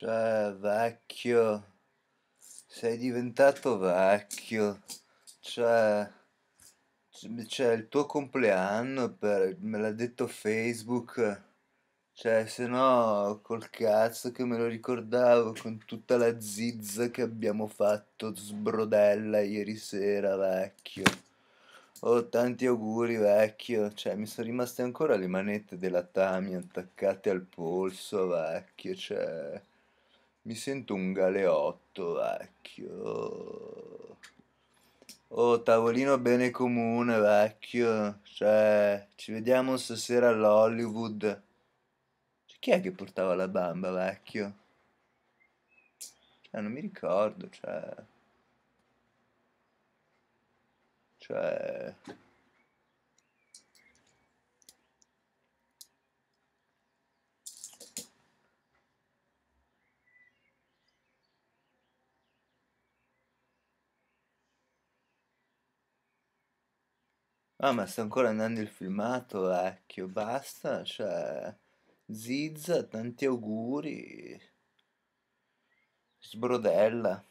Cioè, vecchio, sei diventato vecchio, cioè, cioè il tuo compleanno, per, me l'ha detto Facebook, cioè, se no, col cazzo che me lo ricordavo, con tutta la zizza che abbiamo fatto sbrodella ieri sera, vecchio. Oh, tanti auguri, vecchio, cioè, mi sono rimaste ancora le manette della Tami attaccate al polso, vecchio, cioè... Mi sento un galeotto, vecchio. Oh, tavolino bene comune, vecchio. Cioè, ci vediamo stasera all'Hollywood. Cioè, chi è che portava la bamba, vecchio? Cioè, non mi ricordo, cioè... Cioè... Ah, ma sta ancora andando il filmato vecchio, basta, cioè... Zizza, tanti auguri. Sbrodella.